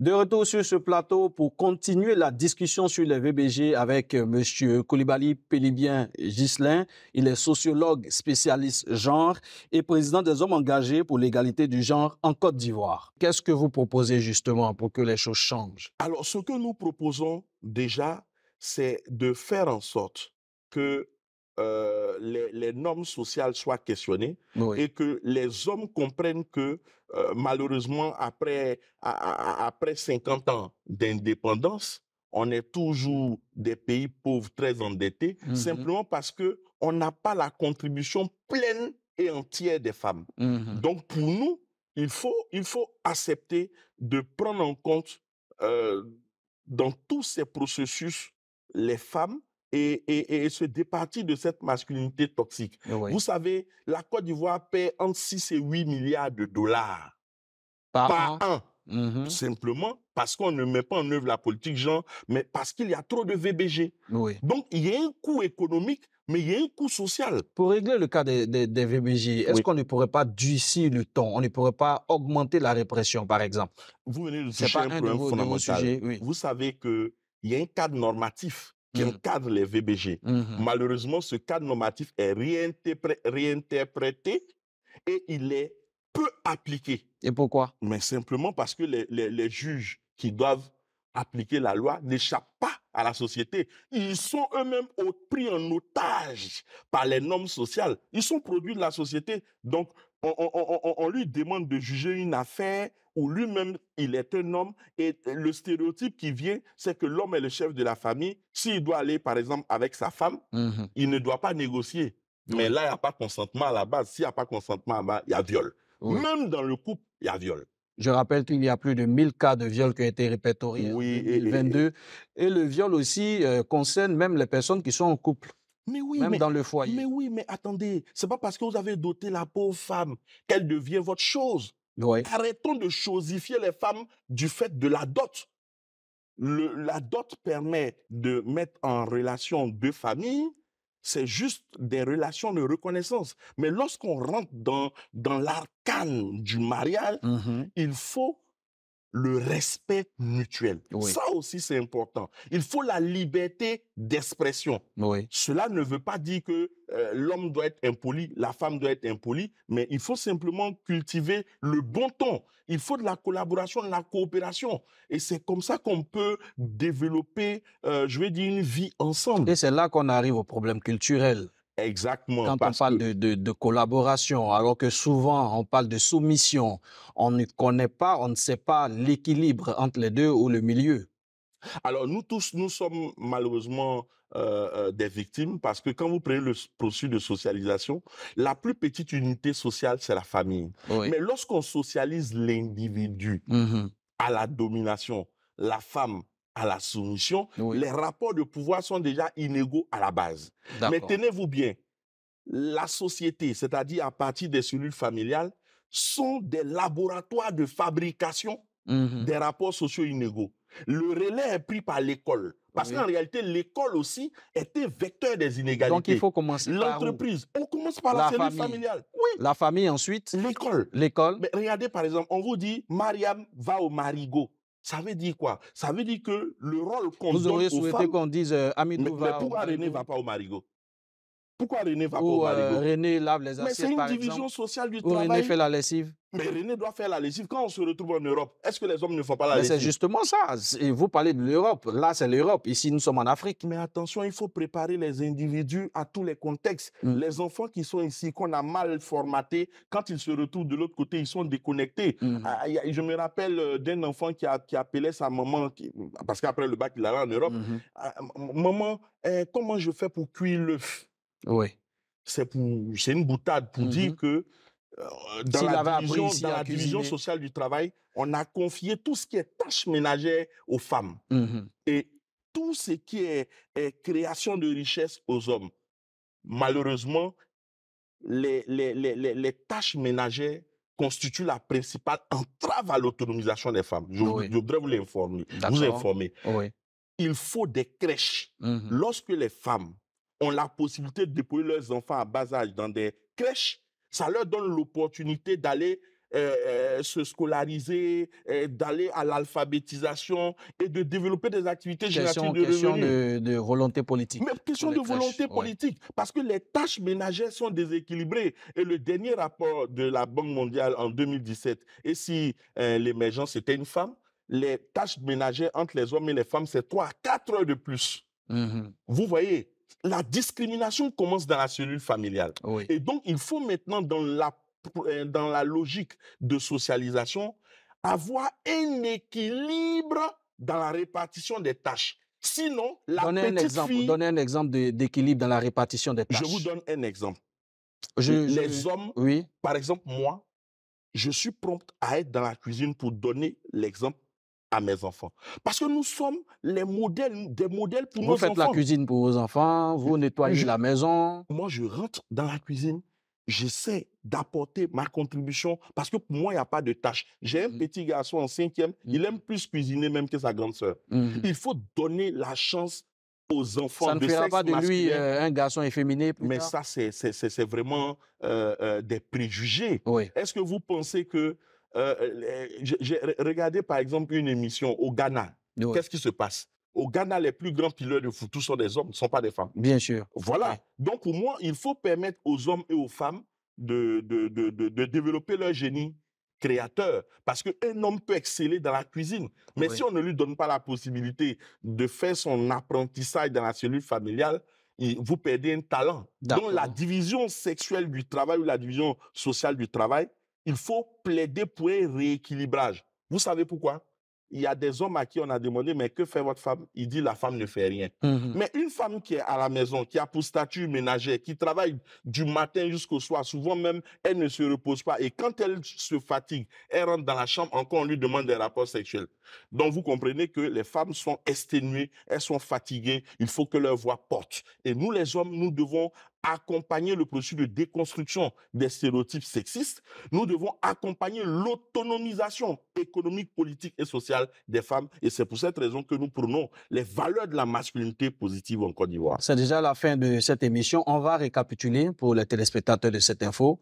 De retour sur ce plateau pour continuer la discussion sur les VBG avec euh, M. Koulibaly Pélibien Gislin. Il est sociologue spécialiste genre et président des hommes engagés pour l'égalité du genre en Côte d'Ivoire. Qu'est-ce que vous proposez justement pour que les choses changent Alors, ce que nous proposons déjà, c'est de faire en sorte que euh, les, normes sociales soient questionnées et que les hommes comprennent que euh, malheureusement après après 50 ans d'indépendance, on est toujours des pays pauvres très endettés mm-hmm. simplement parce que on n'a pas la contribution pleine et entière des femmes. Mm-hmm. Donc pour nous, il faut il faut accepter de prendre en compte euh, dans tous ces processus les femmes et, se départir de cette masculinité toxique. Vous savez, la Côte d'Ivoire paie entre 6 et 8 milliards de dollars par, an. Mm-hmm. Simplement parce qu'on ne met pas en œuvre la politique genre, mais parce qu'il y a trop de VBG. Donc, il y a un coût économique, mais il y a un coût social. Pour régler le cas des, VBG, est-ce qu'on ne pourrait pas durcir le temps On ne pourrait pas augmenter la répression, par exemple Vous venez de toucher un, un fondamental. sujet, Vous savez qu'il y a un cadre normatif qui encadre mm-hmm. les VBG. Mm-hmm. Malheureusement, ce cadre normatif est réinterprété et il est peu appliqué. Et pourquoi Mais simplement parce que les, juges qui doivent appliquer la loi n'échappent pas à la société. Ils sont eux-mêmes pris en otage par les normes sociales. Ils sont produits de la société. Donc, on, on, lui demande de juger une affaire où lui-même, il est un homme, et le stéréotype qui vient, c'est que l'homme est le chef de la famille. S'il doit aller, par exemple, avec sa femme, mhm. il ne doit pas négocier. Mais là, il n'y a pas consentement à la base. S'il n'y a pas consentement, à la base, il y a viol. Même dans le couple, il y a viol. Je rappelle qu'il y a plus de 1000 cas de viol qui ont été répertoriés en hein, 2022. Et, le viol aussi euh, concerne même les personnes qui sont en couple. Mais oui, même mais, dans le foyer. Mais oui, mais attendez, c'est pas parce que vous avez doté la pauvre femme qu'elle devient votre chose. Arrêtons de chosifier les femmes du fait de la dot. la dot permet de mettre en relation deux familles. C'est juste des relations de reconnaissance. Mais lorsqu'on rentre dans, dans l'arcane du mariage, mmh il faut le respect mutuel. Ça aussi, c'est important. Il faut la liberté d'expression. Cela ne veut pas dire que euh, l'homme doit être impoli, la femme doit être impolie, mais il faut simplement cultiver le bon ton. Il faut de la collaboration, de la coopération. Et c'est comme ça qu'on peut développer, euh, je vais dire, une vie ensemble. Et c'est là qu'on arrive au problème culturel. Exactement. Quand on parle de, collaboration, alors que souvent on parle de soumission, on ne connaît pas, on ne sait pas l'équilibre entre les deux ou le milieu. Alors nous tous, nous sommes malheureusement euh, euh, des victimes parce que quand vous prenez le processus de socialisation, la plus petite unité sociale, c'est la famille. Mais lorsqu'on socialise l'individu mmh à la domination, la femme à la soumission, les rapports de pouvoir sont déjà inégaux à la base. Mais tenez-vous bien, la société, c'est-à-dire à partir des cellules familiales, sont des laboratoires de fabrication mmh des rapports sociaux inégaux. Le relais est pris par l'école. Parce qu'en réalité, l'école aussi était vecteur des inégalités. Donc il faut commencer par L'entreprise, on commence par la, cellule familiale. Oui. La famille ensuite. L'école. L'école. regardez par exemple, on vous dit, Mariam va au marigot. Ça veut dire quoi Ça veut dire que le rôle qu'on donne aux femmes... Vous auriez souhaité qu'on dise euh, Amidou mais, va... Mais pourquoi René ne va pas au Marigot pourquoi René va pouvoir euh, René lave les assiettes, Mais c'est une division sociale du René fait la lessive. Mais René doit faire la lessive. Quand on se retrouve en Europe, est-ce que les hommes ne font pas la Mais lessive C'est justement ça. Vous parlez de l'Europe. Là, c'est l'Europe. Ici, nous sommes en Afrique. Mais attention, il faut préparer les individus à tous les contextes. Mm. Les enfants qui sont ici, qu'on a mal formatés, quand ils se retrouvent de l'autre côté, ils sont déconnectés. Mm. Ah, je me rappelle euh, d'un enfant qui, appelait sa maman, parce qu'après le bac, il allait en Europe. Mm-hmm. Ah, maman, eh, comment je fais pour cuire l'œuf oui. C'est pour, c'est une boutade pour mmh dire que euh, dans, la division, la sociale du travail, on a confié tout ce qui est tâches ménagères aux femmes mmh et tout ce qui est, création de richesse aux hommes. Malheureusement, les, les, les, tâches ménagères constituent la principale entrave à l'autonomisation des femmes. Je, voudrais vous l'informer, vous informer. Il faut des crèches. Mmh Lorsque les femmes ont la possibilité de déposer leurs enfants à bas âge dans des crèches, ça leur donne l'opportunité d'aller euh, euh, se scolariser, euh, d'aller à l'alphabétisation et de développer des activités question, de question de, volonté politique. Mais question de volonté politique, parce que les tâches ménagères sont déséquilibrées. Et le dernier rapport de la Banque mondiale en 2017, et si l'émergence était une femme, les tâches ménagères entre les hommes et les femmes, c'est 3 à 4 heures de plus. Mm-hmm. Vous voyez, la discrimination commence dans la cellule familiale. Et donc, il faut maintenant, dans la, euh, dans la logique de socialisation, avoir un équilibre dans la répartition des tâches. Sinon, la donnez un exemple, Donnez un exemple d'équilibre dans la répartition des tâches. Je vous donne un exemple. les hommes, par exemple, moi, je suis prompt à être dans la cuisine pour donner l'exemple à mes enfants. Parce que nous sommes les modèles, des modèles pour vous nos enfants. Vous faites la cuisine pour vos enfants, vous nettoyez la maison. Moi, je rentre dans la cuisine, j'essaie d'apporter ma contribution parce que pour moi, il n'y a pas de tâche. J'ai un mm. petit garçon en cinquième, mm. il aime plus cuisiner même que sa grande sœur. Mm. Il faut donner la chance aux enfants ça ne de fera pas de lui euh, un garçon efféminé Mais ça, c'est vraiment euh, euh, des préjugés. Est-ce que vous pensez que euh, euh, J'ai regardé par exemple une émission au Ghana. Qu'est-ce qui se passe au Ghana, les plus grands pileurs de foot, sont des hommes, ne sont pas des femmes. Bien sûr. Voilà. Donc, au moins, il faut permettre aux hommes et aux femmes de, de, de, de développer leur génie créateur. Parce qu'un homme peut exceller dans la cuisine. Mais si on ne lui donne pas la possibilité de faire son apprentissage dans la cellule familiale, vous perdez un talent. Donc, la division sexuelle du travail ou la division sociale du travail, il faut plaider pour un rééquilibrage. Vous savez pourquoi Il y a des hommes à qui on a demandé, mais que fait votre femme Il dit, la femme ne fait rien. Mmh mais une femme qui est à la maison, qui a pour statut ménagère, qui travaille du matin jusqu'au soir, souvent même, elle ne se repose pas. Et quand elle se fatigue, elle rentre dans la chambre, encore on lui demande des rapports sexuels. Donc vous comprenez que les femmes sont exténuées, elles sont fatiguées, il faut que leur voix porte. Et nous les hommes, nous devons accompagner le processus de déconstruction des stéréotypes sexistes, nous devons accompagner l'autonomisation économique, politique et sociale des femmes. Et c'est pour cette raison que nous prenons les valeurs de la masculinité positive en Côte d'Ivoire. C'est déjà la fin de cette émission. On va récapituler pour les téléspectateurs de cette info.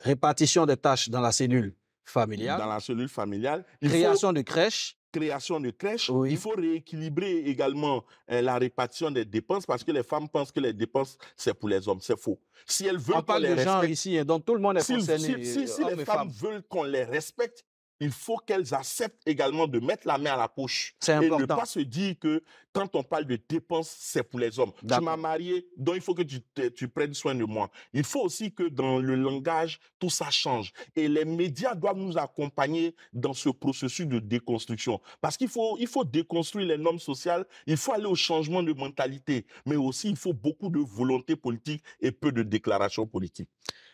Répartition des tâches dans la cellule familiale. Dans la cellule familiale. Création de crèches création de crèches. Il faut rééquilibrer également euh, la répartition des dépenses parce que les femmes pensent que les dépenses, c'est pour les hommes. C'est faux. Si elles veulent qu'on les respecte... ici, hein, donc tout le monde est si, Si, euh, les femmes veulent qu'on les respecte, il faut qu'elles acceptent également de mettre la main à la poche. Et important. ne pas se dire que quand on parle de dépenses, c'est pour les hommes. Tu m'as marié, donc il faut que tu, prennes soin de moi. Il faut aussi que dans le langage, tout ça change. Et les médias doivent nous accompagner dans ce processus de déconstruction. Parce qu'il faut, il faut déconstruire les normes sociales, il faut aller au changement de mentalité, mais aussi il faut beaucoup de volonté politique et peu de déclarations politiques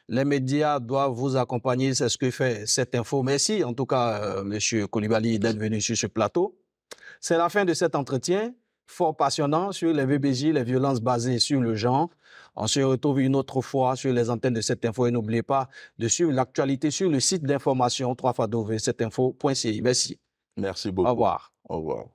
les médias doivent vous accompagner. C'est ce que fait cette info. Merci en tout cas, euh, Monsieur Koulibaly, d'être venu sur ce plateau. C'est la fin de cet entretien fort passionnant sur les VBJ, les violences basées sur le genre. On se retrouve une autre fois sur les antennes de cette info et n'oubliez pas de suivre l'actualité sur le site d'information 3 Merci. Merci beaucoup. Au revoir. Au revoir.